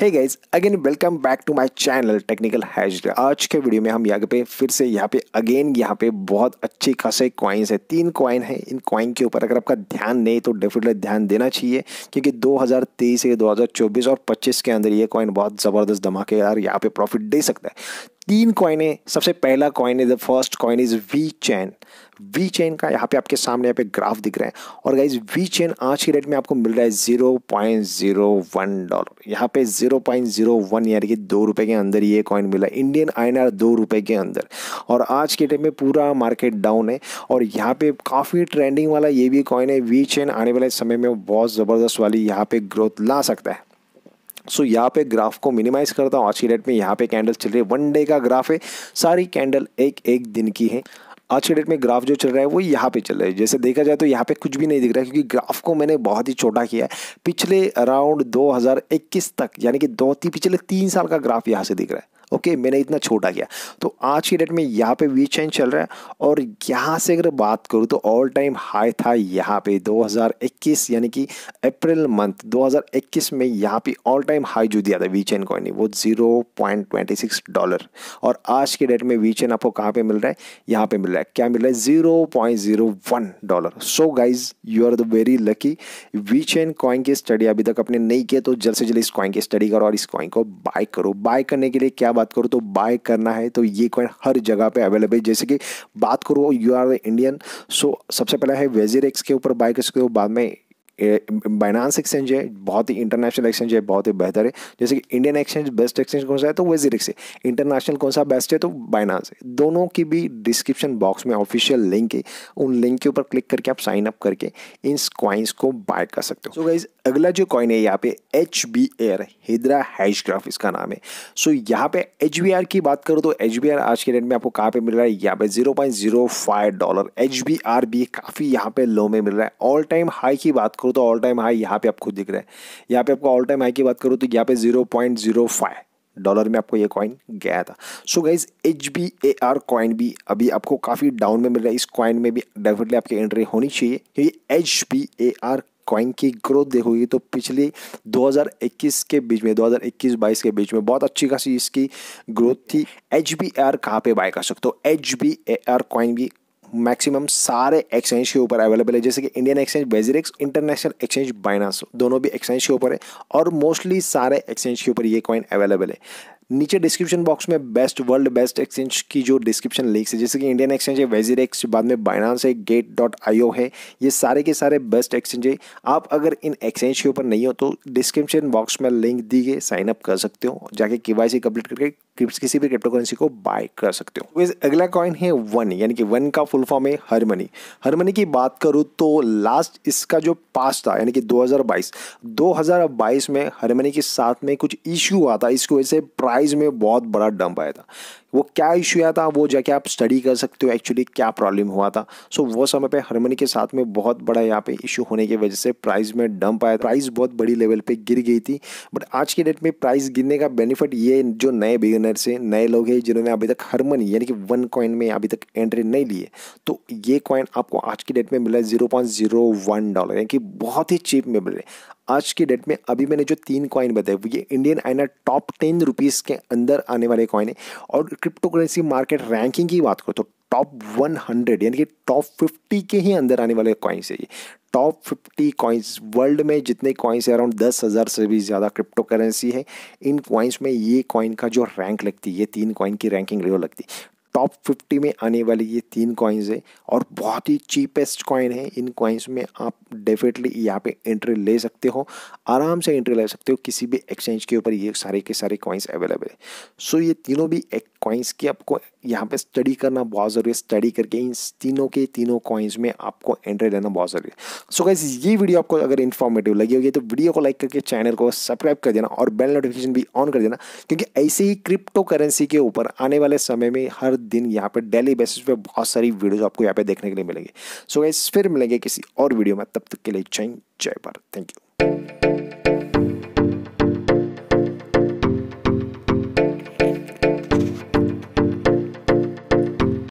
hey guys again welcome back to my channel technical हैज आज के वीडियो में हम यहाँ पे फिर से यहाँ पे अगेन यहाँ पे बहुत अच्छे खासे कॉइन्स है तीन कॉइन है इन कॉइन के ऊपर अगर आपका ध्यान नहीं तो डेफिनेटली ध्यान देना चाहिए क्योंकि 2023 से 2024 और 25 के अंदर ये कॉइन बहुत ज़बरदस्त धमाकेदार यहाँ पे प्रॉफिट दे सकता है तीन कॉइने सबसे पहला coin is the first coin is VeChain VeChain का यहाँ पे आपके सामने यहाँ पे ग्राफ दिख रहा है और गाइज वी चैन आज के रेट में आपको मिल रहा है zero point zero one dollar यहाँ पे जीरो पॉइंट जीरो वन यानी कि दो रुपए के अंदर ये कॉइन मिला इंडियन आर दो रुपए के अंदर और आज के डेट में पूरा मार्केट डाउन है और यहाँ पे काफ़ी ट्रेंडिंग वाला ये भी कॉइन है वी चैन आने वाले समय में बहुत ज़बरदस्त वाली यहाँ पे ग्रोथ ला सकता है सो so, यहाँ पे ग्राफ को मिनिमाइज करता हूँ आज की डेट में यहाँ पे कैंडल चल रही है वन डे का ग्राफ है सारी कैंडल एक एक दिन की है आज के डेट में ग्राफ जो चल रहा है वो यहाँ पे चल रहा है जैसे देखा जाए तो यहाँ पे कुछ भी नहीं दिख रहा है क्योंकि ग्राफ को मैंने बहुत ही छोटा किया है पिछले अराउंड 2021 तक यानी कि दो ती पिछले तीन साल का ग्राफ यहाँ से दिख रहा है ओके मैंने इतना छोटा किया तो आज की डेट में यहाँ पे वी चेंज चल रहा है और यहाँ से अगर बात करूँ तो ऑल टाइम हाई था यहाँ पे 2021 यानी कि अप्रैल मंथ 2021 में यहाँ पे ऑल टाइम हाई जो दिया था वी चेन कॉइन ने वो 0.26 डॉलर और आज के डेट में वी चेन आपको कहाँ पे मिल रहा है यहाँ पे मिल रहा है क्या मिल रहा है zero dollar so guys you are the very lucky VeChain coin की स्टडी अभी तक अपने नहीं किया तो जल्द से जल्द इस कॉइन की स्टडी करो और इस कॉइन को बाय करो बाय करने के लिए क्या बात करूँ तो बाय करना है तो ये कॉइन हर जगह पे अवेलेबल है जैसे कि बात करो यू आर इंडियन सो सबसे पहला है वेजिर के ऊपर बाय कर सकते हो बाद में बाइनांस एक्सचेंज है बहुत ही इंटरनेशनल एक्सचेंज है बहुत ही बेहतर है जैसे कि इंडियन एक्सचेंज बेस्ट एक्सचेंज कौन सा है तो वेजिर एक्स है इंटरनेशनल कौन सा बेस्ट है तो बाइनांस है दोनों की भी डिस्क्रिप्शन बॉक्स में ऑफिशियल लिंक है उन लिंक के ऊपर क्लिक करके आप साइन अप करके इन क्वाइंस को बाय कर सकते हो सो so गाइज अगला जो कॉइन है यहाँ पे H B R Hedera hashgraph इसका नाम है सो so, यहाँ पे एच बी आर की बात करो तो एच बी आर आज के डेट में आपको कहाँ पे मिल रहा है यहाँ पे zero point zero five dollar H B R भी काफ़ी यहाँ पे लो में मिल रहा है ऑल टाइम हाई की बात करो तो ऑल टाइम हाई यहाँ पे आपको दिख रहा है यहाँ पे आपको ऑल टाइम हाई की बात करो तो यहाँ पे zero point zero five dollar में आपको ये कॉइन गया था so guys H B A R coin भी अभी आपको काफ़ी डाउन में मिल रहा है इस कॉइन में भी डेफिनेटली आपकी एंट्री होनी चाहिए क्योंकि H B A R coin की ग्रोथ देखोगे तो पिछली 2021 के बीच में 2021-22 के बीच में बहुत अच्छी खासी इसकी ग्रोथ थी एच बी आर कहाँ पर बाय कर सकते हो एच बी आर कॉइन भी मैक्सिमम सारे एक्सचेंज के ऊपर अवेलेबल है जैसे कि Indian exchange WazirX international exchange Binance दोनों भी एक्सचेंज के ऊपर है और मोस्टली सारे एक्सचेंज के ऊपर ये कॉइन अवेलेबल है नीचे डिस्क्रिप्शन बॉक्स में बेस्ट वर्ल्ड बेस्ट एक्सचेंज की जो डिस्क्रिप्शन लिंक्स है जैसे कि इंडियन एक्सचेंज है एक्स बाद में बाइनांस है गेट डॉट आईओ है ये सारे के सारे बेस्ट एक्सचेंज है आप अगर इन एक्सचेंज के ऊपर नहीं हो तो डिस्क्रिप्शन बॉक्स में लिंक दी गई साइन अप कर सकते हो जाके के वाई कंप्लीट करके किसी भी क्रिप्टो करेंसी को बाय कर सकते हो वैसे अगला कॉइन है वन यानी कि वन का फुल फॉर्म है हरमनी हरमनी की बात करूँ तो लास्ट इसका जो पास था यानी कि 2022 2022 में हरमनी के साथ में कुछ इश्यू आता इसकी वजह से प्राइस प्राइस में बहुत बड़ा डंप आया था वो क्या इशू आया था वो जाके आप स्टडी कर सकते हो एक्चुअली क्या प्रॉब्लम हुआ था सो so, वो समय पे हारमोनी के साथ में बहुत बड़ा यहाँ पे इशू होने की वजह से प्राइस में डंप आया प्राइस बहुत बड़ी लेवल पे गिर गई थी बट आज के डेट में प्राइस गिरने का बेनिफिट ये जो नए बिगिनर से नए लोग हैं जिन्होंने अभी तक हारमोनी यानी कि वन कॉइन में अभी तक एंट्री नहीं ली तो ये कॉइन आपको आज की डेट में मिला है डॉलर यानी कि बहुत ही चीप में मिल रहे आज की डेट में अभी मैंने जो तीन कॉइन बताए ये इंडियन आइना टॉप टेन रुपीज़ के अंदर आने वाले कॉइन है और क्रिप्टो करेंसी मार्केट रैंकिंग की बात करो तो टॉप 100 यानी कि टॉप 50 के ही अंदर आने वाले कॉइन्स है ये टॉप 50 कॉइन्स वर्ल्ड में जितने कॉइन्स है अराउंड दस हज़ार से भी ज़्यादा क्रिप्टो करेंसी है इन कॉइन्स में ये कॉइन का जो रैंक लगती है ये तीन कॉइन की रैंकिंग रेव लगती टॉप फिफ्टी में आने वाली ये तीन कॉइन्स है और बहुत ही चीपेस्ट कॉइन है इन कॉइन्स में आप डेफिनेटली यहाँ पे एंट्री ले सकते हो आराम से एंट्री ले सकते हो किसी भी एक्सचेंज के ऊपर ये सारे के सारे कॉइन्स अवेलेबल है सो ये तीनों भी एक कॉइन्स की आपको यहाँ पे स्टडी करना बहुत ज़रूरी है स्टडी करके इन तीनों के तीनों कॉइन्स में आपको एंट्री लेना बहुत ज़रूरी है सो गाइज ये वीडियो आपको अगर इन्फॉर्मेटिव लगी होगी तो वीडियो को लाइक करके चैनल को सब्सक्राइब कर देना और बेल नोटिफिकेशन भी ऑन कर देना क्योंकि ऐसे ही क्रिप्टो करेंसी के ऊपर आने वाले समय में हर दिन यहाँ पर डेली बेसिस पे बहुत सारी वीडियोस आपको यहाँ पे देखने के लिए मिलेंगे सो so, गाइस फिर मिलेंगे किसी और वीडियो में तब तक के लिए जय जय भारत थैंक यू